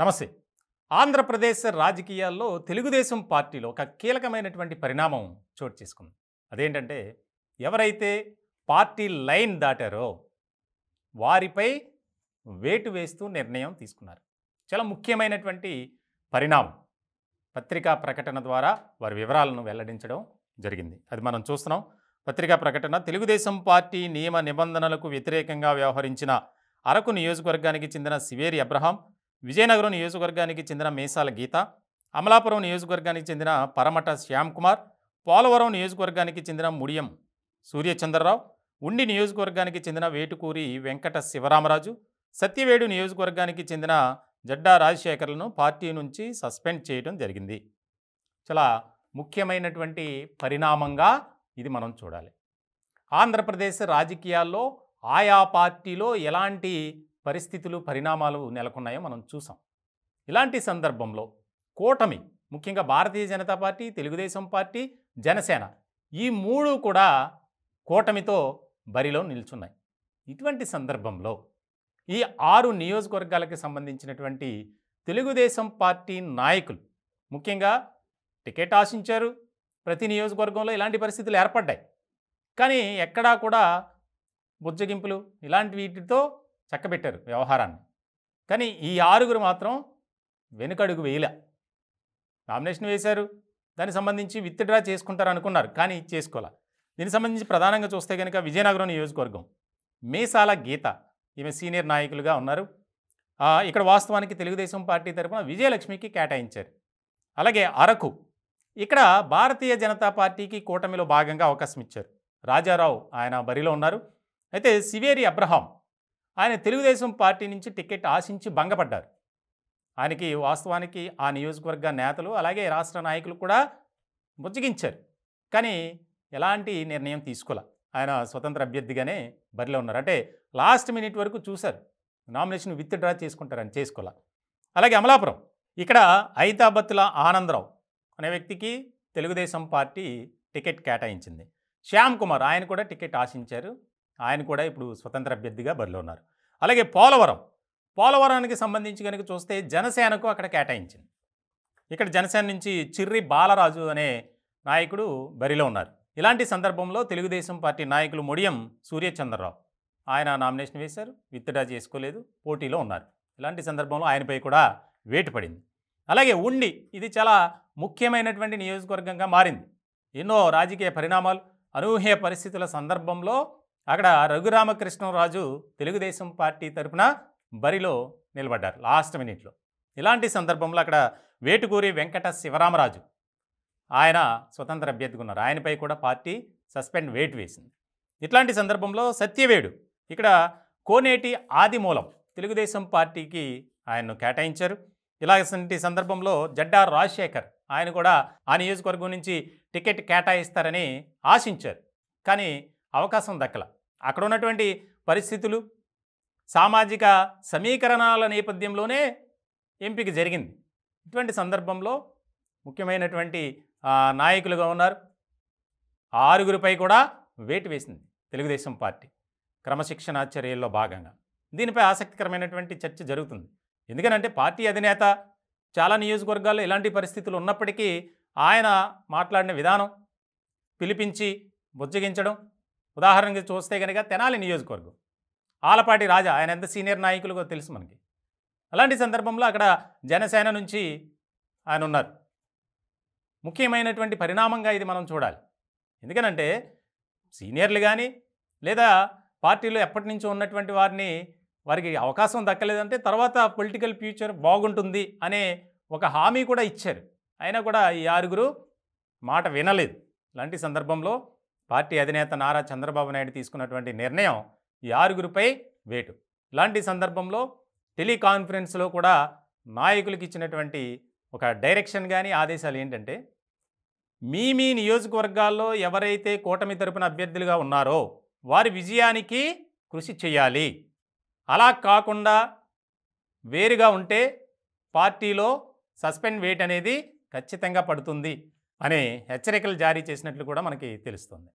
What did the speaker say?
నమస్తే ఆంధ్రప్రదేశ్ రాజకీయాల్లో తెలుగుదేశం పార్టీలో ఒక కీలకమైనటువంటి పరిణామం చోటు చేసుకుంది అదేంటంటే ఎవరైతే పార్టీ లైన్ దాటారో వారిపై వేటు వేస్తూ నిర్ణయం తీసుకున్నారు చాలా ముఖ్యమైనటువంటి పరిణామం పత్రికా ప్రకటన ద్వారా వారి వివరాలను వెల్లడించడం జరిగింది అది మనం చూస్తున్నాం పత్రికా ప్రకటన తెలుగుదేశం పార్టీ నియమ నిబంధనలకు వ్యతిరేకంగా వ్యవహరించిన అరకు నియోజకవర్గానికి చెందిన సివేరి అబ్రహాం విజయనగరం నియోజకవర్గానికి చెందిన మేసాల గీత అమలాపురం నియోజకవర్గానికి చెందిన పరమట శ్యామ్ కుమార్ పోలవరం నియోజకవర్గానికి చెందిన ముడియం సూర్యచంద్రరావు ఉండి నియోజకవర్గానికి చెందిన వేటుకూరి వెంకట శివరామరాజు సత్యవేడు నియోజకవర్గానికి చెందిన జడ్డా రాజశేఖర్లను పార్టీ నుంచి సస్పెండ్ చేయడం జరిగింది చాలా ముఖ్యమైనటువంటి పరిణామంగా ఇది మనం చూడాలి ఆంధ్రప్రదేశ్ రాజకీయాల్లో ఆయా పార్టీలో ఎలాంటి పరిస్థితులు పరిణామాలు నెలకొన్నాయో మనం చూసాం ఇలాంటి సందర్భంలో కూటమి ముఖ్యంగా భారతీయ జనతా పార్టీ తెలుగుదేశం పార్టీ జనసేన ఈ మూడు కూడా కూటమితో బరిలో నిల్చున్నాయి ఇటువంటి సందర్భంలో ఈ ఆరు నియోజకవర్గాలకు సంబంధించినటువంటి తెలుగుదేశం పార్టీ నాయకులు ముఖ్యంగా టికెట్ ఆశించారు ప్రతి నియోజకవర్గంలో ఇలాంటి పరిస్థితులు ఏర్పడ్డాయి కానీ ఎక్కడా కూడా బుజ్జగింపులు ఇలాంటి వీటితో చక్కబెట్టారు వ్యవహారాన్ని కానీ ఈ ఆరుగురు మాత్రం వెనుకడుగు వేయలే నామినేషన్ వేశారు దానికి సంబంధించి విత్డ్రా చేసుకుంటారు అనుకున్నారు కానీ చేసుకోలే దీనికి సంబంధించి ప్రధానంగా చూస్తే కనుక విజయనగరం నియోజకవర్గం మేసాల గీత ఈమె సీనియర్ నాయకులుగా ఉన్నారు ఇక్కడ వాస్తవానికి తెలుగుదేశం పార్టీ తరఫున విజయలక్ష్మికి కేటాయించారు అలాగే అరకు ఇక్కడ భారతీయ జనతా పార్టీకి కూటమిలో భాగంగా అవకాశం ఇచ్చారు రాజారావు ఆయన బరిలో ఉన్నారు అయితే సివేరి అబ్రహాం ఆయన తెలుగుదేశం పార్టీ నుంచి టికెట్ ఆశించి భంగపడ్డారు ఆయనకి వాస్తవానికి ఆ నియోజకవర్గ నేతలు అలాగే రాష్ట్ర నాయకులు కూడా బుజ్జగించారు కానీ ఎలాంటి నిర్ణయం తీసుకోలే ఆయన స్వతంత్ర అభ్యర్థిగానే బరిలో ఉన్నారు అంటే లాస్ట్ మినిట్ వరకు చూశారు నామినేషన్ విత్ డ్రా చేసుకుంటారని చేసుకోలే అలాగే అమలాపురం ఇక్కడ ఐతాబత్తుల ఆనందరావు అనే వ్యక్తికి తెలుగుదేశం పార్టీ టికెట్ కేటాయించింది శ్యామ్ కుమార్ ఆయన కూడా టికెట్ ఆశించారు ఆయన కూడా ఇప్పుడు స్వతంత్ర అభ్యర్థిగా బరిలో ఉన్నారు అలాగే పోలవరం పోలవరానికి సంబంధించి కనుక చూస్తే జనసేనకు అక్కడ కేటాయించింది ఇక్కడ జనసేన నుంచి చిర్రి బాలరాజు అనే నాయకుడు బరిలో ఉన్నారు ఇలాంటి సందర్భంలో తెలుగుదేశం పార్టీ నాయకులు ముడియం సూర్యచంద్రరావు ఆయన నామినేషన్ వేశారు విత్డ్రా చేసుకోలేదు పోటీలో ఉన్నారు ఇలాంటి సందర్భంలో ఆయనపై కూడా వేటు పడింది అలాగే ఉండి ఇది చాలా ముఖ్యమైనటువంటి నియోజకవర్గంగా మారింది ఎన్నో రాజకీయ పరిణామాలు అనూహ్య పరిస్థితుల సందర్భంలో అక్కడ రఘురామకృష్ణరాజు తెలుగుదేశం పార్టీ తరఫున బరిలో నిలబడ్డారు లాస్ట్ మినిట్లో ఇలాంటి సందర్భంలో అక్కడ వేటుకూరి వెంకట శివరామరాజు ఆయన స్వతంత్ర అభ్యర్థిగా ఉన్నారు ఆయనపై కూడా పార్టీ సస్పెండ్ వేటు వేసింది ఇట్లాంటి సందర్భంలో సత్యవేడు ఇక్కడ కోనేటి ఆదిమూలం తెలుగుదేశం పార్టీకి ఆయన్ను కేటాయించారు ఇలాంటి సందర్భంలో జడ్డా రాజశేఖర్ ఆయన కూడా ఆ నియోజకవర్గం నుంచి టికెట్ కేటాయిస్తారని ఆశించారు కానీ అవకాశం దక్కల అక్కడ ఉన్నటువంటి పరిస్థితులు సామాజిక సమీకరణాల నేపథ్యంలోనే ఎంపిక జరిగింది ఇటువంటి సందర్భంలో ముఖ్యమైనటువంటి నాయకులుగా ఉన్నారు ఆరుగురిపై కూడా వేటు వేసింది తెలుగుదేశం పార్టీ క్రమశిక్షణ చర్యల్లో భాగంగా దీనిపై ఆసక్తికరమైనటువంటి చర్చ జరుగుతుంది ఎందుకనంటే పార్టీ అధినేత చాలా నియోజకవర్గాల్లో ఇలాంటి పరిస్థితులు ఉన్నప్పటికీ ఆయన మాట్లాడిన విధానం పిలిపించి బుజ్జగించడం ఉదాహరణకి చూస్తే కనుక తెనాలి నియోజకవర్గం ఆలపాటి రాజా ఆయన ఎంత సీనియర్ నాయకులుగా తెలుసు మనకి అలాంటి సందర్భంలో అక్కడ జనసేన నుంచి ఆయన ఉన్నారు ముఖ్యమైనటువంటి పరిణామంగా ఇది మనం చూడాలి ఎందుకనంటే సీనియర్లు కానీ లేదా పార్టీలో ఎప్పటి నుంచో ఉన్నటువంటి వారిని వారికి అవకాశం దక్కలేదంటే తర్వాత పొలిటికల్ ఫ్యూచర్ బాగుంటుంది అనే ఒక హామీ కూడా ఇచ్చారు అయినా కూడా ఈ ఆరుగురు మాట వినలేదు ఇలాంటి సందర్భంలో పార్టీ అధినేత నారా చంద్రబాబు నాయుడు తీసుకున్నటువంటి నిర్ణయం ఈ ఆరుగురిపై వేటు ఇలాంటి సందర్భంలో టెలికాన్ఫరెన్స్లో కూడా నాయకులకు ఇచ్చినటువంటి ఒక డైరెక్షన్ కానీ ఆదేశాలు ఏంటంటే మీ మీ నియోజకవర్గాల్లో ఎవరైతే కూటమి తరపున అభ్యర్థులుగా ఉన్నారో వారి విజయానికి కృషి చేయాలి అలా కాకుండా వేరుగా ఉంటే పార్టీలో సస్పెండ్ వేట్ అనేది ఖచ్చితంగా పడుతుంది అనే హెచ్చరికలు జారీ చేసినట్లు కూడా మనకి తెలుస్తుంది